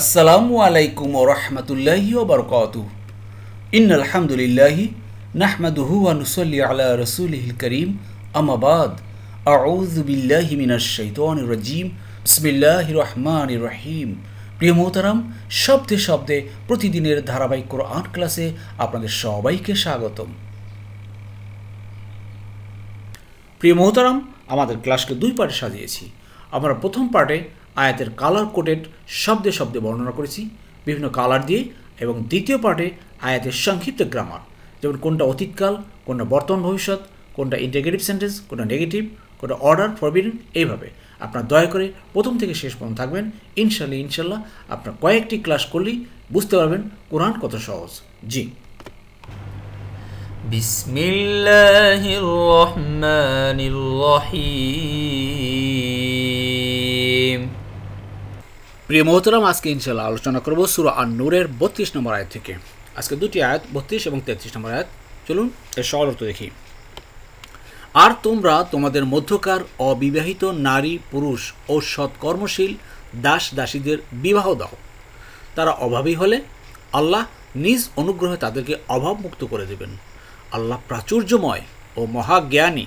আসসালামু আলাইকুম ও রহমতুল্লাহি বরকত ইন আলহামদুলিল্লাহি নাহমাদুহুয়ানুসল্লি আলা রসুলহিল করিম আমাবাদ আউজুবিল্লাহি মিনাশৈতন রাজিম বিসমিল্লাহ রহমান রহিম প্রিয় মোহতারাম শব্দে শব্দে প্রতিদিনের ধারাবাহিক আর্ট ক্লাসে আপনাদের সবাইকে স্বাগতম প্রিয় মোহতারাম আমাদের ক্লাসকে দুই পার্টে সাজিয়েছি আমরা প্রথম পার্টে আয়াতের কালার কোডেড শব্দে শব্দে বর্ণনা করেছি বিভিন্ন কালার দিয়ে এবং দ্বিতীয় পার্টে আয়াতের সংক্ষিপ্ত গ্রামার যেমন কোনটা অতীতকাল কোনটা বর্তমান ভবিষ্যৎ কোনটা ইন্টিগ্রেটিভ সেন্টেন্স কোনটা নেগেটিভ কোনটা অর্ডার ফরবিডেন এইভাবে আপনার দয়া করে প্রথম থেকে শেষ পর্যন্ত থাকবেন ইনশাল্লাহ ইনশাল্লাহ আপনার কয়েকটি ক্লাস করলেই বুঝতে পারবেন কোরআন কত সহজ জি বিসমিল্লাহির রহমানির রহিম প্রিয় মহতরাম আজকে ইনশাল্লাহ আলোচনা করবো সুরা আর নূরের বত্রিশ নম্বর আয়াত থেকে আজকে দুটি আয়াত বত্রিশ এবং তেত্রিশ নম্বর আয়াত চলুন এর অর্থ দেখি আর তোমরা তোমাদের মধ্যকার অবিবাহিত নারী পুরুষ ও সৎকর্মশীল দাস দাসীদের বিবাহ দাও তারা অভাবী হলে আল্লাহ নিজ অনুগ্রহে তাদেরকে অভাবমুক্ত করে দেবেন আল্লাহ প্রাচুর্যময় ও মহাজ্ঞানী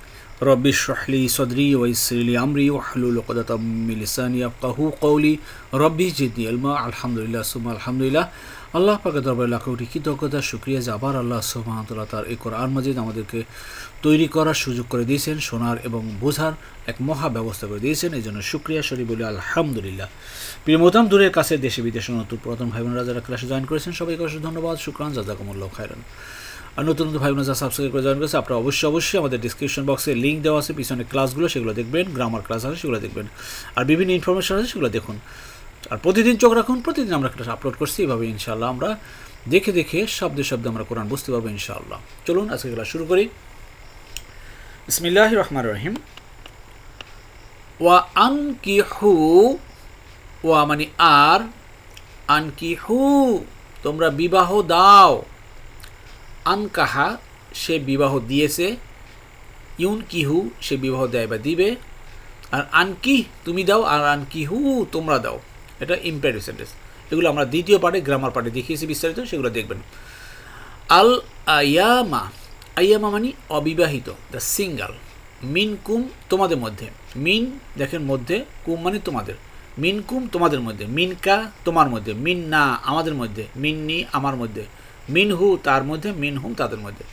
رب اشرح لي صدري ويسر لي أمري واحلل عقدة من لساني يفقهوا قولي ربي زدني علما আল্লাহ পাকে দরবারে লাখ কৃতজ্ঞতা সুক্রিয়া যে আবার আল্লাহ সুবাহতাল্লাহ তার এই কোরআন মাজিদ আমাদেরকে তৈরি করার সুযোগ করে দিয়েছেন শোনার এবং বোঝার এক মহা ব্যবস্থা করে দিয়েছেন এই জন্য সুক্রিয়া শরীফ বলি আলহামদুলিল্লাহ প্রিয় মোতাম দূরের কাছে দেশে বিদেশে নতুন প্রথম ভাই বোন রাজারা ক্লাসে জয়েন করেছেন সবাইকে অসংখ্য ধন্যবাদ শুক্রান জাজাকুমুল্লাহ খায়রান আর নতুন নতুন ভাই বোন সাবস্ক্রাইব করে জয়েন করেছে আপনারা অবশ্যই অবশ্যই আমাদের ডিসক্রিপশন বক্সে লিঙ্ক দেওয়া আছে পিছনে ক্লাসগুলো সেগুলো দেখবেন গ্রামার ক্লাস আছে সেগুলো দেখবেন আর বিভিন্ন ইনফরমেশন আছে সেগুলো দেখুন আর প্রতিদিন চোখ রাখুন প্রতিদিন আমরা ক্লাস আপলোড করছি এভাবে ইনশাআল্লাহ আমরা দেখে দেখে শব্দে শব্দে আমরা কোরআন বুঝতে পারবো ইনশাআল্লাহ চলুন আজকে ক্লাস শুরু করি ইসমিল্লাহ রহমান রহিম ওয়া আন কি হু ওয়া মানে আর আন কি হু তোমরা বিবাহ দাও আনকাহা সে বিবাহ দিয়েছে ইউন কিহু সে বিবাহ দেয় বা দিবে আর আনকি তুমি দাও আর আনকিহু হু তোমরা দাও এটা ইম্পারেটিভ সেন্টেন্স এগুলো আমরা দ্বিতীয় পার্টে গ্রামার পার্টে দেখিয়েছি বিস্তারিত সেগুলো দেখবেন আল আয়ামা আয়ামা মানে অবিবাহিত দ্য সিঙ্গাল মিন কুম তোমাদের মধ্যে মিন দেখেন মধ্যে কুম মানে তোমাদের মিন কুম তোমাদের মধ্যে মিনকা তোমার মধ্যে মিন না আমাদের মধ্যে মিন্নি আমার মধ্যে মিনহু তার মধ্যে মিনহুম তাদের মধ্যে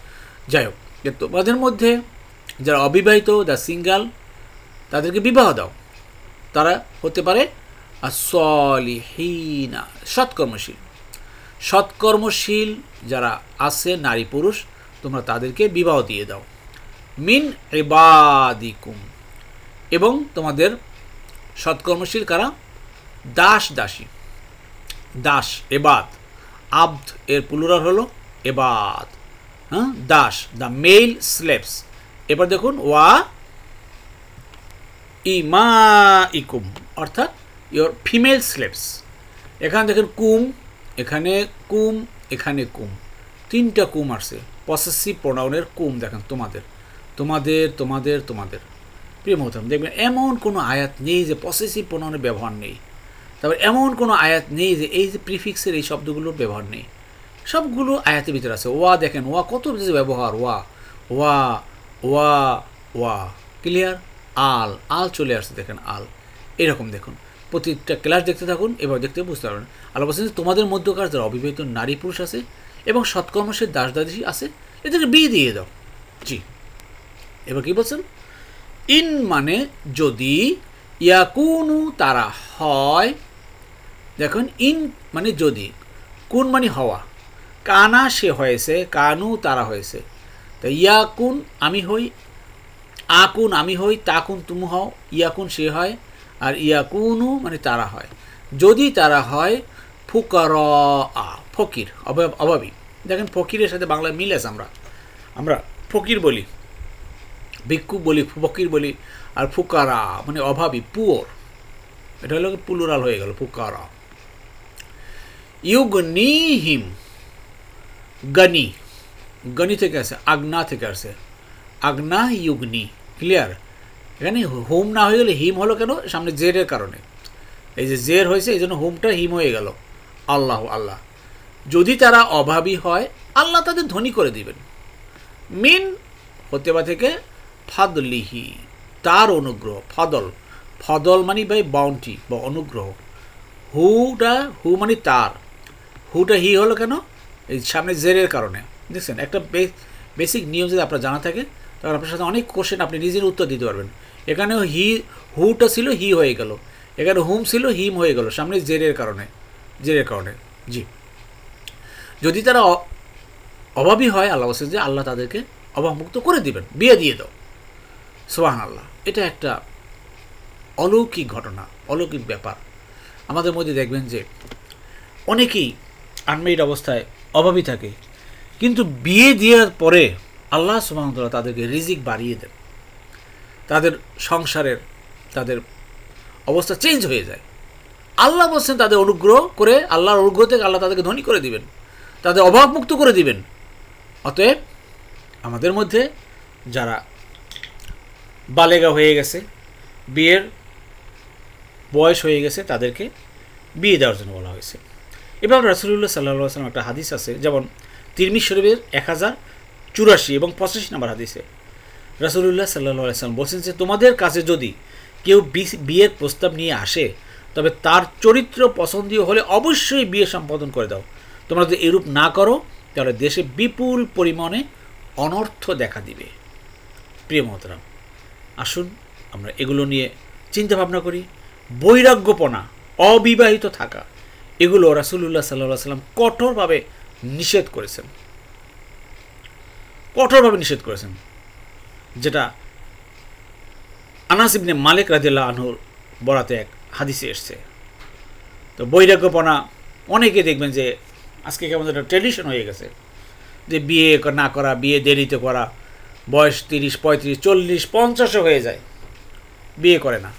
যাই হোক তোমাদের মধ্যে যারা অবিবাহিত দ্য সিঙ্গাল তাদেরকে বিবাহ দাও তারা হতে পারে সলিহীনা সৎকর্মশীল সৎকর্মশীল যারা আছে নারী পুরুষ তোমরা তাদেরকে বিবাহ দিয়ে দাও মিন এবাদিকুম এবং তোমাদের সৎকর্মশীল কারা দাস দাসী দাস এবাদ আব্দ এর পুলুরার হলো এবাদ হ্যাঁ দাস দ্য মেল স্লেপস এবার দেখুন ওয়া ইমা ইকুম অর্থাৎ ইয়োর ফিমেল স্লেপস এখানে দেখেন কুম এখানে কুম এখানে কুম তিনটা কুম আসছে পসেসিভ প্রোনাউনের কুম দেখেন তোমাদের তোমাদের তোমাদের তোমাদের প্রিয় মহতাম দেখবেন এমন কোনো আয়াত নেই যে পসেসিভ প্রোনাউনের ব্যবহার নেই তারপর এমন কোনো আয়াত নেই যে এই যে প্রিফিক্সের এই শব্দগুলোর ব্যবহার নেই সবগুলো আয়াতের ভিতরে আছে ওয়া দেখেন ওয়া কত ব্যবহার ওয়া ওয়া ওয়া ওয়া ক্লিয়ার আল আল চলে আসছে দেখেন আল এরকম দেখুন প্রতিটা ক্লাস দেখতে থাকুন এবার দেখতে বুঝতে পারবেন আল্লাহ বলছেন যে তোমাদের মধ্যকার যারা অবিবাহিত নারী পুরুষ আছে এবং সৎকর্মশীল দাস দাদি আছে এদেরকে বিয়ে দিয়ে দাও জি এবার কী বলছেন ইন মানে যদি ইয়াকুনু তারা হয় দেখুন ইন মানে যদি কোন মানে হওয়া কানা সে হয়েছে কানু তারা হয়েছে তা ইয়াকুন আমি হই আকুন আমি হই তাকুন তুমু হও ইয়াকুন সে হয় আর ইয়াকুনু মানে তারা হয় যদি তারা হয় ফুকার আ ফকির অভাবী দেখেন ফকিরের সাথে বাংলা মিল আছে আমরা আমরা ফকির বলি ভিক্ষু বলি ফকির বলি আর ফুকারা মানে অভাবী পুয়োর এটা হলো পুলুরাল হয়ে গেল ফুকারা ইউগনিহিম গনি গনি থেকে আসে আগ্না থেকে আসে আগ্না ইউগনি ক্লিয়ার এখানে হোম না হয়ে গেলে হিম হলো কেন সামনে জেরের কারণে এই যে জের হয়েছে এই জন্য হোমটা হিম হয়ে গেল আল্লাহ আল্লাহ যদি তারা অভাবী হয় আল্লাহ তাদের ধনী করে দিবেন মিন হতেবা থেকে ফাদলিহি তার অনুগ্রহ ফদল ফদল মানে বাই বাউন্টি বা অনুগ্রহ হুটা হু মানে তার হুটা হি হলো কেন এই সামনে জেরের কারণে দেখছেন একটা বেসিক নিয়ম যদি আপনার জানা থাকে তাহলে আপনার সাথে অনেক কোশ্চেন আপনি নিজের উত্তর দিতে পারবেন এখানেও হি হুটা ছিল হি হয়ে গেল এখানে হুম ছিল হিম হয়ে গেল সামনে জেরের কারণে জেরের কারণে জি যদি তারা অভাবী হয় আল্লাহ বলছেন যে আল্লাহ তাদেরকে অভাবমুক্ত করে দিবেন বিয়ে দিয়ে দাও সোহান আল্লাহ এটা একটা অলৌকিক ঘটনা অলৌকিক ব্যাপার আমাদের মধ্যে দেখবেন যে অনেকেই আনমেরিড অবস্থায় অভাবই থাকে কিন্তু বিয়ে দেওয়ার পরে আল্লাহ সুবাহতলা তাদেরকে রিজিক বাড়িয়ে দেন তাদের সংসারের তাদের অবস্থা চেঞ্জ হয়ে যায় আল্লাহ বলছেন তাদের অনুগ্রহ করে আল্লাহর অনুগ্রহ থেকে আল্লাহ তাদেরকে ধনী করে দিবেন তাদের অভাবমুক্ত করে দিবেন অতএব আমাদের মধ্যে যারা বালেগা হয়ে গেছে বিয়ের বয়স হয়ে গেছে তাদেরকে বিয়ে দেওয়ার জন্য বলা হয়েছে এবং রাসুল্লাহ সাল্লাহ সাল্লাম একটা হাদিস আছে যেমন তিরমি শরীফের এক হাজার চুরাশি এবং পঁচাশি নম্বর হাদিসে রাসুল্লাহ সাল্লাহ সাল্লাম বলছেন যে তোমাদের কাছে যদি কেউ বিয়ের প্রস্তাব নিয়ে আসে তবে তার চরিত্র পছন্দীয় হলে অবশ্যই বিয়ে সম্পাদন করে দাও তোমরা যদি এরূপ না করো তাহলে দেশে বিপুল পরিমাণে অনর্থ দেখা দিবে প্রিয় মহতরাম আসুন আমরা এগুলো নিয়ে চিন্তাভাবনা করি বৈরাগ্যপনা অবিবাহিত থাকা এগুলো রাসুল্লাহ সাল্লাহ সাল্লাম কঠোরভাবে নিষেধ করেছেন কঠোরভাবে নিষেধ করেছেন যেটা আনাসিবনে মালিক রাজিউল্লাহ আনহুর বরাতে এক হাদিসে এসছে তো বৈরাগ্যপনা অনেকে দেখবেন যে আজকে কেমন একটা ট্রেডিশন হয়ে গেছে যে বিয়ে না করা বিয়ে দেরিতে করা বয়স তিরিশ পঁয়ত্রিশ চল্লিশ পঞ্চাশও হয়ে যায় বিয়ে করে না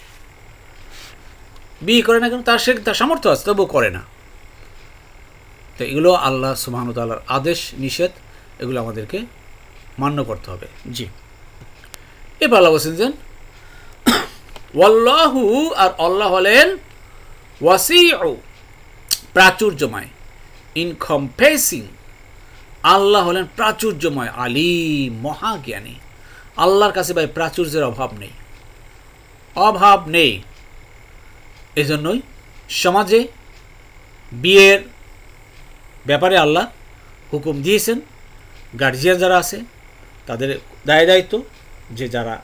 বিয়ে করে না কেন তার সে তার সামর্থ্য আছে তবু করে না তো এগুলো আল্লাহ সুবাহতাল্লাহর আদেশ নিষেধ এগুলো আমাদেরকে মান্য করতে হবে জি এবার আল্লাহ বলছেন যেন ওয়াল্লাহু আর আল্লাহ হলেন ওয়াসি প্রাচুর্যময় ইনকম্পেসিং আল্লাহ হলেন প্রাচুর্যময় আলী মহাজ্ঞানী আল্লাহর কাছে ভাই প্রাচুর্যের অভাব নেই অভাব নেই এজন্যই সমাজে বিয়ের ব্যাপারে আল্লাহ হুকুম দিয়েছেন গার্জিয়ান যারা আছে তাদের দায় দায়িত্ব যে যারা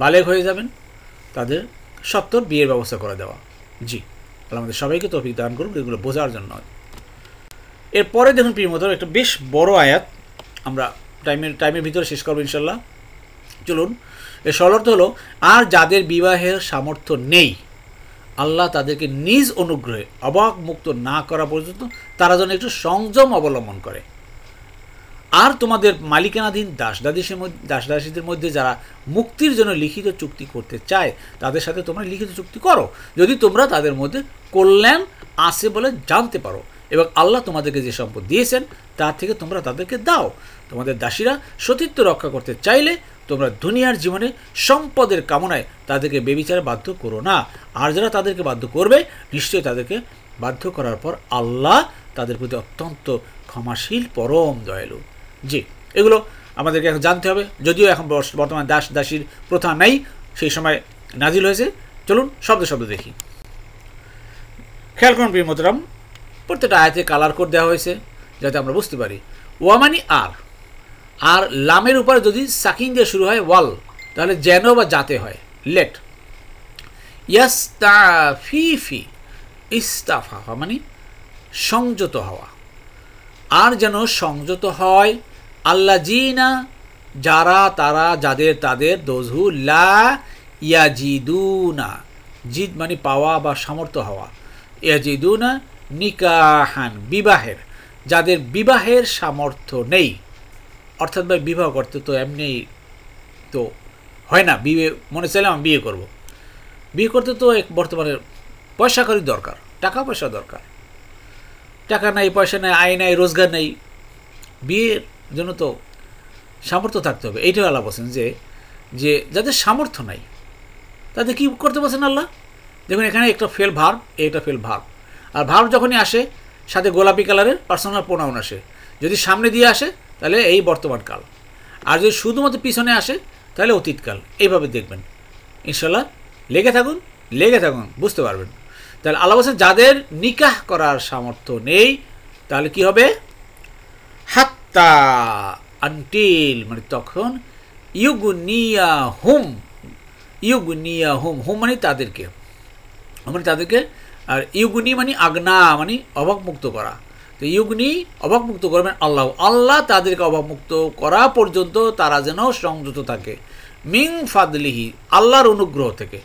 বালেক হয়ে যাবেন তাদের সত্তর বিয়ের ব্যবস্থা করে দেওয়া জি তাহলে আমাদের সবাইকে তফিক দান করুন এগুলো বোঝার জন্য এরপরে দেখুন প্রিয়মতর একটা বেশ বড় আয়াত আমরা টাইমের টাইমের ভিতরে শেষ করবো ইনশাল্লাহ চলুন এর সলর্থ হলো আর যাদের বিবাহের সামর্থ্য নেই আল্লাহ তাদেরকে নিজ অনুগ্রহে অবাক মুক্ত না করা পর্যন্ত তারা যেন একটু সংযম অবলম্বন করে আর তোমাদের মালিকানাধীন দাসদাদিসের মধ্যে দাসদাসীদের মধ্যে যারা মুক্তির জন্য লিখিত চুক্তি করতে চায় তাদের সাথে তোমরা লিখিত চুক্তি করো যদি তোমরা তাদের মধ্যে কল্যাণ আছে বলে জানতে পারো এবং আল্লাহ তোমাদেরকে যে সম্পদ দিয়েছেন তার থেকে তোমরা তাদেরকে দাও তোমাদের দাসীরা সতীত্ব রক্ষা করতে চাইলে তোমরা দুনিয়ার জীবনে সম্পদের কামনায় তাদেরকে বেবিচারে বাধ্য করো না আর যারা তাদেরকে বাধ্য করবে নিশ্চয়ই তাদেরকে বাধ্য করার পর আল্লাহ তাদের প্রতি অত্যন্ত ক্ষমাশীল পরম দয়ালু জি এগুলো আমাদেরকে এখন জানতে হবে যদিও এখন বর্তমান দাস দাসীর প্রথা নাই সেই সময় নাজিল হয়েছে চলুন শব্দ শব্দ দেখি খেয়াল করুন প্রিয় মতরাম প্রত্যেকটা আয়াতে কালার কোড দেওয়া হয়েছে যাতে আমরা বুঝতে পারি ওয়ামানি আর আর লামের উপরে যদি সাকিং দিয়ে শুরু হয় ওয়াল তাহলে যেন বা যাতে হয় লেট ইয়াস্তাফিফি ইস্তাফা মানে সংযত হওয়া আর যেন সংযত হয় আল্লা জিনা যারা তারা যাদের তাদের দোজু লা জিদ মানে পাওয়া বা সামর্থ্য হওয়া ইয়াজিদুনা নিকাহান বিবাহের যাদের বিবাহের সামর্থ্য নেই অর্থাৎ ভাই বিবাহ করতে তো এমনি তো হয় না বিয়ে মনে চাইলে আমি বিয়ে করব। বিয়ে করতে তো এক বর্তমানে পয়সা করি দরকার টাকা পয়সা দরকার টাকা নাই পয়সা নাই আয় নাই রোজগার নেই বিয়ের জন্য তো সামর্থ্য থাকতে হবে এইটাই আল্লাহ বলছেন যে যে যাদের সামর্থ্য নাই তাদের কি করতে বলছেন আল্লাহ দেখুন এখানে একটা ফেল ভার্ব একটা ফেল ভার্ব আর ভার্ব যখনই আসে সাথে গোলাপি কালারের পার্সোনাল প্রোনাউন আসে যদি সামনে দিয়ে আসে তাহলে এই বর্তমানকাল আর যদি শুধুমাত্র পিছনে আসে তাহলে অতীতকাল এইভাবে দেখবেন ইনশাল্লাহ লেগে থাকুন লেগে থাকুন বুঝতে পারবেন তাহলে আল্লাহ বলছেন যাদের নিকাহ করার সামর্থ্য নেই তাহলে কি হবে হাত্তা আনটিল মানে তখন ইউগুনিয়া হুম ইউগুনিয়া হুম হুম মানে তাদেরকে মানে তাদেরকে আর ইউগুনি মানে আগ্না মানে অভাবমুক্ত করা তো ইউগ্নি অভাবমুক্ত করবেন আল্লাহ আল্লাহ তাদেরকে অভাবমুক্ত করা পর্যন্ত তারা যেন সংযত থাকে মিং ফাদলিহি আল্লাহর অনুগ্রহ থেকে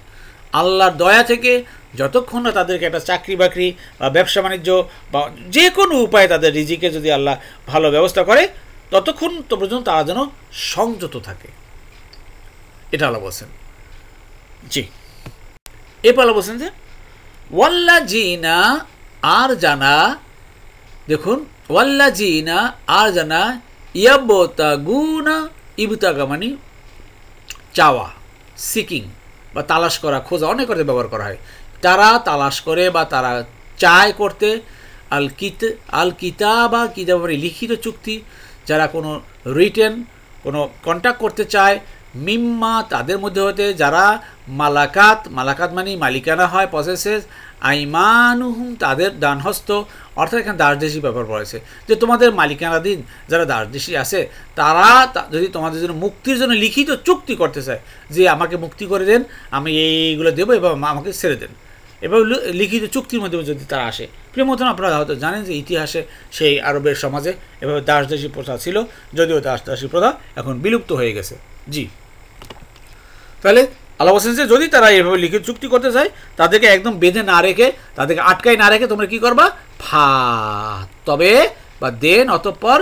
আল্লাহর দয়া থেকে যতক্ষণ না তাদেরকে একটা চাকরি বাকরি বা ব্যবসা বাণিজ্য বা যে কোনো উপায়ে তাদের রিজিকে যদি আল্লাহ ভালো ব্যবস্থা করে ততক্ষণ তো পর্যন্ত তারা যেন সংযত থাকে এটা আল্লাহ বলছেন জি এরপর আল্লাহ বলছেন যে ওয়াল্লা জিনা আর জানা দেখুন ওয়াল্লা জিনা আর জানা ইয়াবতা গুনা ইবতাগা মানে চাওয়া সিকিং বা তালাশ করা খোঁজা অনেক অর্থে ব্যবহার করা হয় তারা তালাশ করে বা তারা চায় করতে আল কিত আল বা কিতাবের লিখিত চুক্তি যারা কোনো রিটেন কোনো কন্ট্যাক্ট করতে চায় মিম্মা তাদের মধ্যে হতে যারা মালাকাত মালাকাত মানে মালিকানা হয় পসেসেস আইমানুহুম তাদের দানহস্ত অর্থাৎ এখানে দাসদেশি ব্যাপার পড়েছে যে তোমাদের মালিকানাধীন যারা দাসদেশি আছে তারা যদি তোমাদের জন্য মুক্তির জন্য লিখিত চুক্তি করতে চায় যে আমাকে মুক্তি করে দেন আমি এইগুলো দেবো এবং আমাকে ছেড়ে দেন এভাবে লিখিত চুক্তির মাধ্যমে যদি তারা আসে প্রিয় মতন আপনারা হয়তো জানেন যে ইতিহাসে সেই আরবের সমাজে এভাবে দাসদাসী প্রথা ছিল যদিও দাসদাসী প্রথা এখন বিলুপ্ত হয়ে গেছে জি তাহলে আল্লাহ বলছেন যে যদি তারা এভাবে লিখিত চুক্তি করতে চায় তাদেরকে একদম বেঁধে না রেখে তাদেরকে আটকায় না রেখে তোমরা কি করবা ফা তবে বা দেন অতঃপর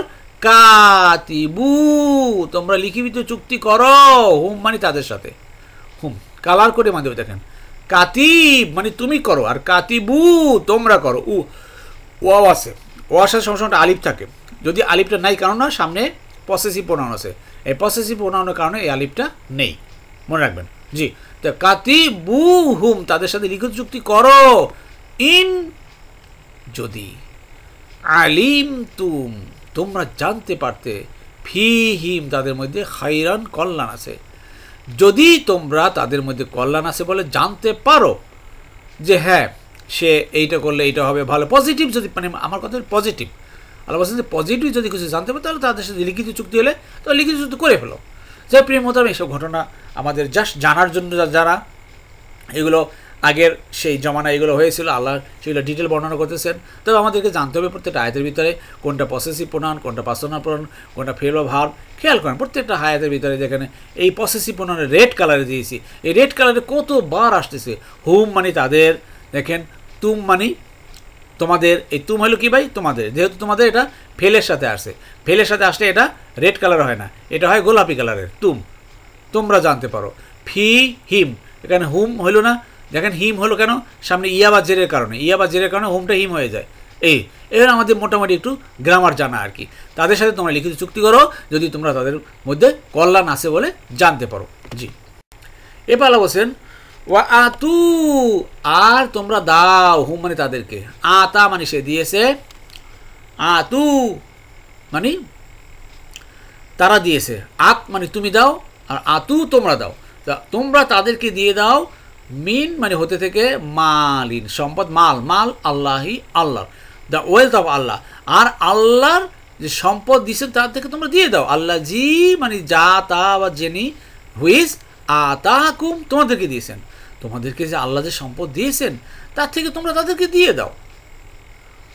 কাতিবু তোমরা লিখিবিত চুক্তি করো হুম মানে তাদের সাথে হুম কালার করে মানে দেখেন কাতিব মানে তুমি করো আর কাতিবু তোমরা করো উ ওয়াও আছে ওয়াসার সঙ্গে আলিফ থাকে যদি আলিফটা নাই কারণ না সামনে পসেসিভ প্রোনাউন আছে এই পসেসিভ প্রোনাউনের কারণে এই আলিফটা নেই মনে রাখবেন জি কাতি বু হুম তাদের সাথে লিখিত চুক্তি করো ইন যদি আলিম তুম তোমরা জানতে পারতে ফি হিম তাদের মধ্যে হাইরান কল্যাণ আছে যদি তোমরা তাদের মধ্যে কল্যাণ আছে বলে জানতে পারো যে হ্যাঁ সে এইটা করলে এইটা হবে ভালো পজিটিভ যদি মানে আমার কথা পজিটিভ আল্লাহ বলছেন যে পজিটিভ যদি কিছু জানতে পারো তাহলে তাদের সাথে লিখিত চুক্তি হলে তো লিখিত চুক্তি করে ফেলো যে প্রেম মোতাবেক এইসব ঘটনা আমাদের জাস্ট জানার জন্য যারা এগুলো আগের সেই জমানা এগুলো হয়েছিল আল্লাহ সেগুলো ডিটেল বর্ণনা করতেছেন তবে আমাদেরকে জানতে হবে প্রত্যেকটা আয়াতের ভিতরে কোনটা পসেসিভ প্রণয়ন কোনটা পাসনা প্রণয়ন কোনটা ফেলো ভাব খেয়াল করেন প্রত্যেকটা আয়াতের ভিতরে যেখানে এই পসেসিভ প্রণয়নের রেড কালারে দিয়েছি এই রেড কালারে কতবার আসতেছে হুম মানে তাদের দেখেন তুম মানি তোমাদের এই তুম হলো কি ভাই তোমাদের যেহেতু তোমাদের এটা ফেলের সাথে আসে ফেলের সাথে আসলে এটা রেড কালার হয় না এটা হয় গোলাপি কালারের তুম তোমরা জানতে পারো ফি হিম এখানে হুম হলো না দেখেন হিম হলো কেন সামনে ইয়া বা জেরের কারণে ইয়া বা জেরের কারণে হুমটা হিম হয়ে যায় এই এর আমাদের মোটামুটি একটু গ্রামার জানা আর কি তাদের সাথে তোমরা লিখিত চুক্তি করো যদি তোমরা তাদের মধ্যে কল্যাণ আছে বলে জানতে পারো জি এবার বলছেন ওয়া আতু আর তোমরা দাও হুম মানে তাদেরকে আতা মানে সে দিয়েছে আতু মানে তারা দিয়েছে আত মানে তুমি দাও আর আতু তোমরা দাও তোমরা তাদেরকে দিয়ে দাও মিন মানে হতে থেকে মালিন সম্পদ মাল মাল আল্লাহি Allah the wealth of Allah আর আল্লাহর যে সম্পদ দিছে তার থেকে তোমরা দিয়ে দাও আল্লাহ জি মানে যা তা বা জেনি হুইজ আতাহুম তোমাদেরকে দিয়েছেন তোমাদেরকে যে আল্লাহ যে সম্পদ দিয়েছেন তার থেকে তোমরা তাদেরকে দিয়ে দাও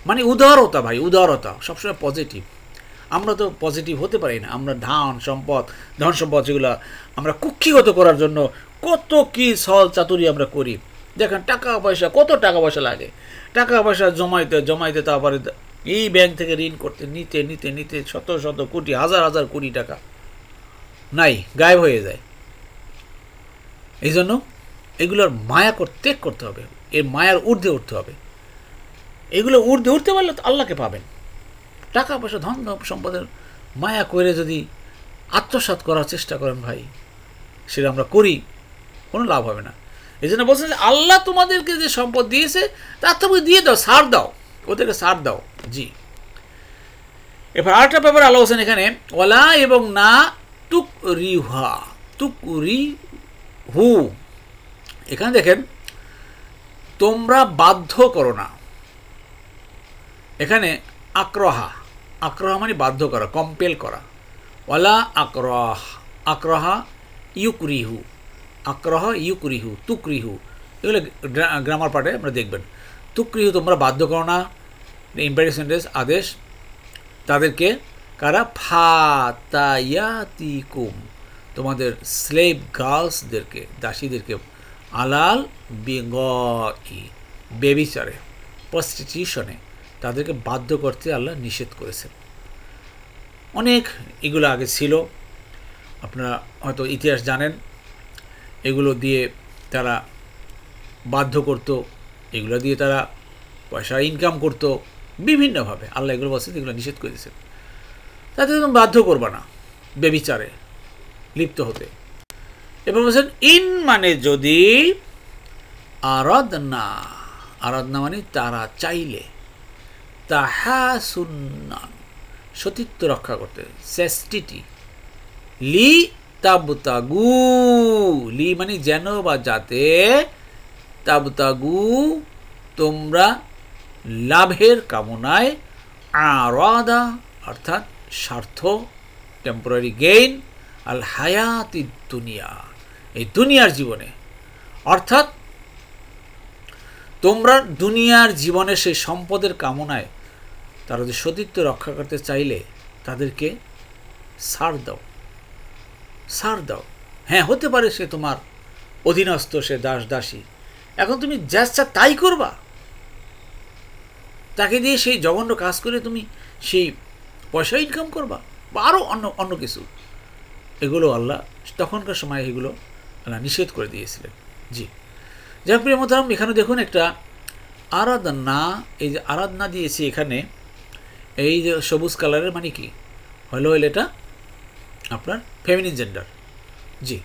মানে উদারতা ভাই উদারতা সবসময় পজিটিভ আমরা তো পজিটিভ হতে পারি না আমরা ধান সম্পদ ধন সম্পদ যেগুলো আমরা কুক্ষিগত করার জন্য কত কী সল চাতুরি আমরা করি দেখেন টাকা পয়সা কত টাকা পয়সা লাগে টাকা পয়সা জমাইতে জমাইতে তারপরে এই ব্যাংক থেকে ঋণ করতে নিতে নিতে নিতে শত শত কোটি হাজার হাজার কোটি টাকা নাই গায়েব হয়ে যায় এই জন্য এগুলোর মায়া ত্যাগ করতে হবে এর মায়ার ঊর্ধ্বে উঠতে হবে এগুলো ঊর্ধ্বে উঠতে পারলে তো আল্লাহকে পাবেন টাকা পয়সা ধন সম্পদের মায়া করে যদি আত্মসাত করার চেষ্টা করেন ভাই সেটা আমরা করি কোনো লাভ হবে না এই জন্য বলছেন যে আল্লাহ তোমাদেরকে যে সম্পদ দিয়েছে তার তুমি দিয়ে দাও সার দাও ওদেরকে সার দাও জি এবার আরেকটা ব্যাপার আল্লাহ হোসেন এখানে ওলা এবং না তুক রিহা টুক রি হু এখানে দেখেন তোমরা বাধ্য করো না এখানে আক্রহা আক্রহ মানে বাধ্য করা কম্পেল করা ওলা আক্রহ আক্রহা ইউকরিহু আক্রহ ইউকরিহু তুকরিহু এগুলো গ্রামার পার্টে আমরা দেখবেন তুকরিহু তোমরা বাধ্য করো না ইম্পারি সেন্টেন্স আদেশ তাদেরকে কারা ফাতায়াতিকুম তোমাদের স্লেভ গার্লসদেরকে দাসীদেরকে আলাল বেঙ্গি বেবিচারে প্রস্টিটিউশনে তাদেরকে বাধ্য করতে আল্লাহ নিষেধ করেছেন অনেক এগুলো আগে ছিল আপনারা হয়তো ইতিহাস জানেন এগুলো দিয়ে তারা বাধ্য করত এগুলো দিয়ে তারা পয়সা ইনকাম করত বিভিন্নভাবে আল্লাহ এগুলো বলছে এগুলো নিষেধ করে দিয়েছেন তাতে তুমি বাধ্য করবা না বেবিচারে লিপ্ত হতে এবং বলছেন ইন মানে যদি আরাধনা আরাধনা মানে তারা চাইলে তাহা তাহাসুন্না সতীত্ব রক্ষা করতে সেস্টিটি লি তাবতাগু লি মানে যেন বা যাতে তাবুতাগু তোমরা লাভের কামনায় আরদা অর্থাৎ স্বার্থ টেম্পোরারি গেইন আল হায়াতি দুনিয়া এই দুনিয়ার জীবনে অর্থাৎ তোমরা দুনিয়ার জীবনে সেই সম্পদের কামনায় তারা যদি সতীত্ব রক্ষা করতে চাইলে তাদেরকে সার দাও সার দাও হ্যাঁ হতে পারে সে তোমার অধীনস্থ সে দাস দাসী এখন তুমি যা তাই করবা তাকে দিয়ে সেই জঘন্য কাজ করে তুমি সেই পয়সা ইনকাম করবা বা আরও অন্য অন্য কিছু এগুলো আল্লাহ তখনকার সময় এগুলো আল্লাহ নিষেধ করে দিয়েছিলেন জি যাক প্রিয় মতাম এখানে দেখুন একটা আরাধনা এই যে আরাধনা দিয়েছি এখানে এই যে সবুজ কালারের মানে কি হলো হইলে এটা আপনার ফেমিনিন জেন্ডার জি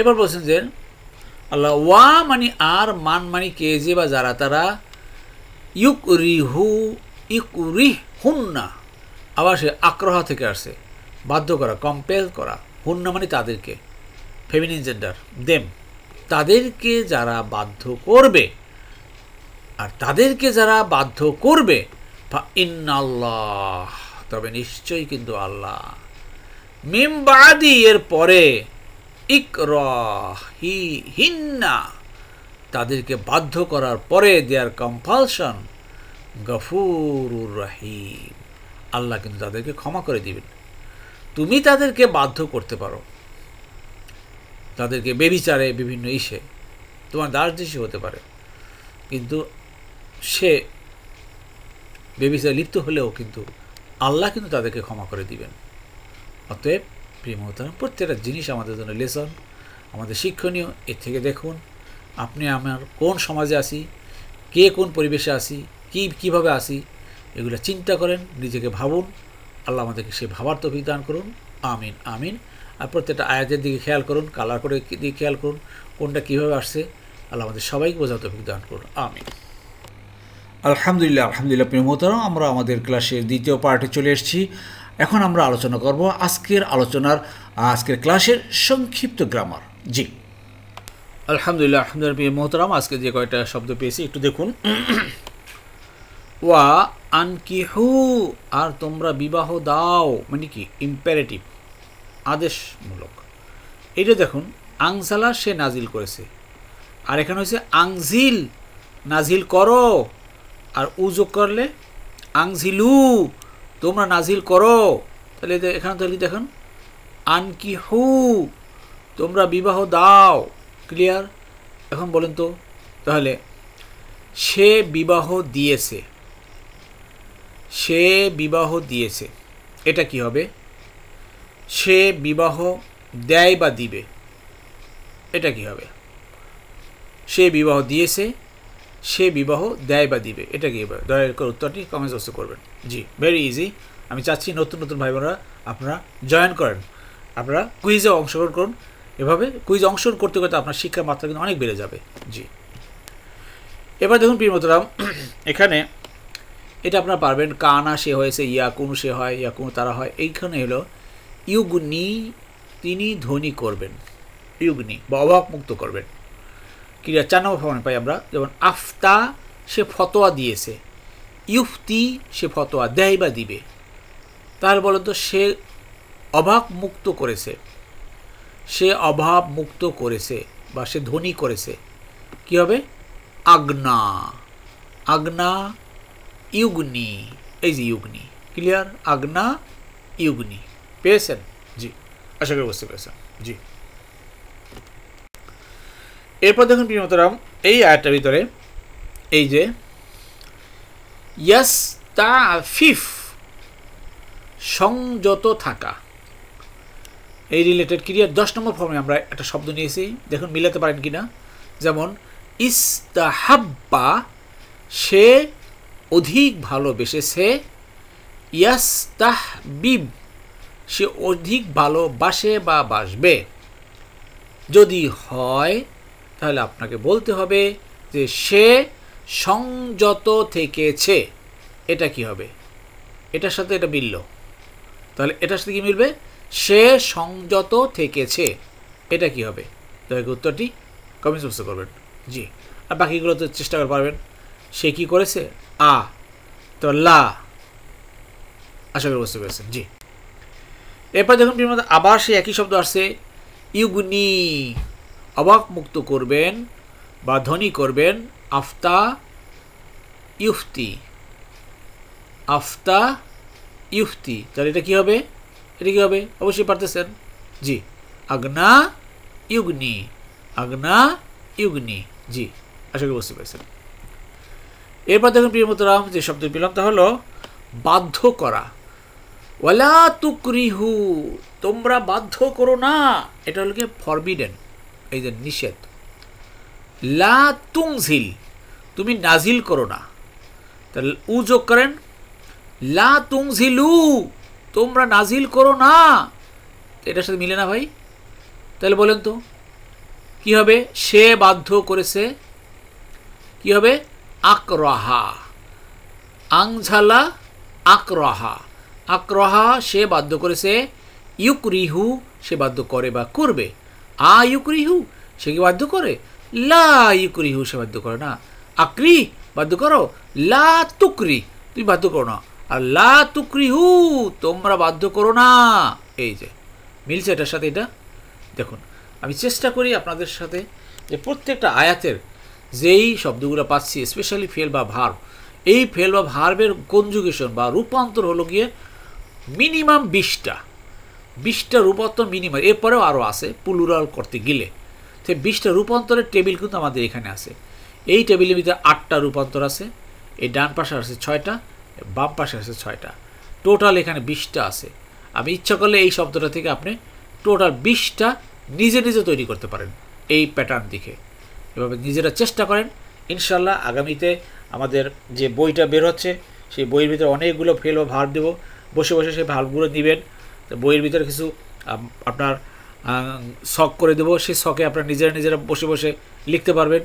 এবার বলছেন যে আল্লাহ ওয়া মানে আর মান মানে কে যে বা যারা তারা ইউক রিহু হুন না আবার সে আক্রহ থেকে আসে বাধ্য করা কম্পেল করা না মানে তাদেরকে ফেমিনিন জেন্ডার দেম তাদেরকে যারা বাধ্য করবে আর তাদেরকে যারা বাধ্য করবে আল্লাহ তবে নিশ্চয়ই কিন্তু আল্লাহ মিম এর পরে হি হিন্না তাদেরকে বাধ্য করার পরে দেয়ার কম্পালশন গফুরুর রাহিম আল্লাহ কিন্তু তাদেরকে ক্ষমা করে দিবেন তুমি তাদেরকে বাধ্য করতে পারো তাদেরকে বেবিচারে বিভিন্ন ইসে তোমার দাস হতে পারে কিন্তু সে বেবিচায় লিপ্ত হলেও কিন্তু আল্লাহ কিন্তু তাদেরকে ক্ষমা করে দিবেন অতএব প্রিয়মতাম প্রত্যেকটা জিনিস আমাদের জন্য লেসন আমাদের শিক্ষণীয় এর থেকে দেখুন আপনি আমার কোন সমাজে আসি কে কোন পরিবেশে আসি কি কিভাবে আসি এগুলো চিন্তা করেন নিজেকে ভাবুন আল্লাহ আমাদেরকে সে ভাবার তফিক দান করুন আমিন আমিন আর প্রত্যেকটা আয়াতের দিকে খেয়াল করুন কালার করে দিকে খেয়াল করুন কোনটা কীভাবে আসছে আল্লাহ আমাদের সবাইকে বোঝা তফিক দান করুন আমিন আলহামদুলিল্লাহ আলহামদুলিল্লাহ প্রেমতারাও আমরা আমাদের ক্লাসের দ্বিতীয় পার্টে চলে এসেছি এখন আমরা আলোচনা করব আজকের আলোচনার আজকের ক্লাসের সংক্ষিপ্ত গ্রামার জি আলহামদুলিল্লাহ আলহামদুলিল্লাহ প্রিয় মোহতারাম আজকে যে কয়টা শব্দ পেয়েছি একটু দেখুন ওয়া কি হু আর তোমরা বিবাহ দাও মানে কি ইম্পারেটিভ আদেশমূলক এটা দেখুন আংসালা সে নাজিল করেছে আর এখানে হয়েছে আংজিল নাজিল করো আর উজো করলে আংঝিলু তোমরা নাজিল করো তাহলে এখানে তাহলে দেখুন আনকি হু তোমরা বিবাহ দাও ক্লিয়ার এখন বলেন তো তাহলে সে বিবাহ দিয়েছে সে বিবাহ দিয়েছে এটা কি হবে সে বিবাহ দেয় বা দিবে এটা কি হবে সে বিবাহ দিয়েছে সে বিবাহ দেয় বা দিবে এটা কি এবার দয়া করে উত্তরটি কমেন্টস বস্তু করবেন জি ভেরি ইজি আমি চাচ্ছি নতুন নতুন ভাই বোনরা আপনারা জয়েন করেন আপনারা কুইজে অংশগ্রহণ করুন এভাবে কুইজ অংশগ্রহণ করতে করতে আপনার শিক্ষার মাত্রা কিন্তু অনেক বেড়ে যাবে জি এবার দেখুন প্রিয়মতরাম এখানে এটা আপনারা পারবেন কানা সে হয়েছে কোনো সে হয় ইয়া কোনো তারা হয় এইখানে হলো ইউগ্নি তিনি ধনী করবেন ইউগ্নি বা অভাবমুক্ত করবেন ক্রিয়া চার নম্বর প্রমাণে পাই আমরা যেমন আফতা সে ফতোয়া দিয়েছে ইউফতি সে ফতোয়া দেয় বা দিবে তার বলতো সে অভাব মুক্ত করেছে সে অভাব মুক্ত করেছে বা সে ধনী করেছে কি হবে আগ্না আগ্না ইউগ্নি এই যে ইউগ্নি ক্লিয়ার আগ্না ইউগ্নি পেয়েছেন জি আশা করি বুঝতে পেরেছেন জি এরপর দেখুন প্রিয়মতরাম এই আয়াতটার ভিতরে এই যে ইয়াস তা ফিফ সংযত থাকা এই রিলেটেড ক্রিয়ার দশ নম্বর ফর্মে আমরা একটা শব্দ নিয়েছি দেখুন মিলাতে পারেন কি না যেমন ইস্তাহাব্বা সে অধিক ভালোবেসেছে ইয়াস্তাহ বিব সে অধিক ভালোবাসে বা বাসবে যদি হয় তাহলে আপনাকে বলতে হবে যে সে সংযত থেকেছে এটা কি হবে এটার সাথে এটা মিলল তাহলে এটার সাথে কি মিলবে সে সংযত থেকেছে এটা কি হবে তাহলে উত্তরটি কমেন্টস বুঝতে করবেন জি আর বাকিগুলো তো চেষ্টা করে পারবেন সে কি করেছে আ তো লা আশা করি বুঝতে পেরেছেন জি এরপর দেখুন আবার সেই একই শব্দ আসছে ইউগুনি অবাক মুক্ত করবেন বা ধনী করবেন আফতা ইউফতি আফতা ইউফতি তাহলে এটা কী হবে এটা কী হবে অবশ্যই পারতেছেন জি আগ্না ইউগ্নি আগ্না ইউগ্নি জি আশা করি বুঝতে পারছেন এরপর দেখুন প্রিয়মতরাম যে শব্দ পেলাম তা হলো বাধ্য করা ওয়ালা তুকরিহু তোমরা বাধ্য করো না এটা হলো কি ফরবিডেন এই যে নিষেধ লা তুংঝিল তুমি নাজিল করো না তাহলে উ যোগ করেন লা তুংঝিলু তোমরা নাজিল করো না এটার সাথে মিলে না ভাই তাহলে বলেন তো কি হবে সে বাধ্য করেছে কি হবে আকরহা আংঝালা আকরহা আকরহা সে বাধ্য করেছে ইউক্রিহু সে বাধ্য করে বা করবে আ ইউক্রিহু সে কি বাধ্য করে লা ইউক্রিহু সে বাধ্য করে না আক্রি বাধ্য করো লা তুক্রি তুমি বাধ্য করো না আর লা তুক্রিহু তোমরা বাধ্য করো না এই যে মিলছে এটার সাথে এটা দেখুন আমি চেষ্টা করি আপনাদের সাথে যে প্রত্যেকটা আয়াতের যেই শব্দগুলো পাচ্ছি স্পেশালি ফেল বা ভার এই ফেল বা ভার্বের কনজুগেশন বা রূপান্তর হলো গিয়ে মিনিমাম বিশটা বিশটা রূপান্তর মিনিমাম এরপরেও আরও আছে পুলুরাল করতে গেলে তো বিশটা রূপান্তরের টেবিল কিন্তু আমাদের এখানে আছে এই টেবিলের ভিতরে আটটা রূপান্তর আছে এই ডান পাশে আছে ছয়টা বাম পাশে আছে ছয়টা টোটাল এখানে বিশটা আছে আমি ইচ্ছা করলে এই শব্দটা থেকে আপনি টোটাল বিশটা নিজে নিজে তৈরি করতে পারেন এই প্যাটার্ন দিকে এভাবে নিজেরা চেষ্টা করেন ইনশাল্লাহ আগামীতে আমাদের যে বইটা বের হচ্ছে সেই বইয়ের ভিতরে অনেকগুলো ফেল বা ভার দেবো বসে বসে সেই ভারগুলো নেবেন বইয়ের ভিতরে কিছু আপনার শখ করে দেবো সেই শখে আপনার নিজেরা নিজেরা বসে বসে লিখতে পারবেন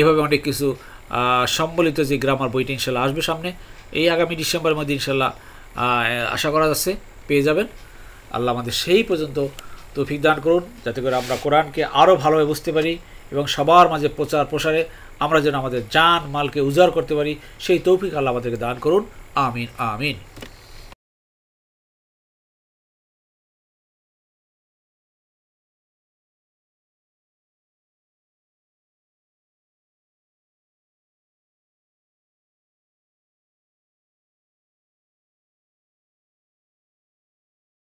এভাবে অনেক কিছু সম্বলিত যে গ্রামার বইটি ইনশাল্লাহ আসবে সামনে এই আগামী ডিসেম্বরের মধ্যে ইনশাল্লাহ আশা করা যাচ্ছে পেয়ে যাবেন আল্লাহ আমাদের সেই পর্যন্ত তৌফিক দান করুন যাতে করে আমরা কোরআনকে আরও ভালোভাবে বুঝতে পারি এবং সবার মাঝে প্রচার প্রসারে আমরা যেন আমাদের যান মালকে উজাড় করতে পারি সেই তৌফিক আল্লাহ আমাদেরকে দান করুন আমিন আমিন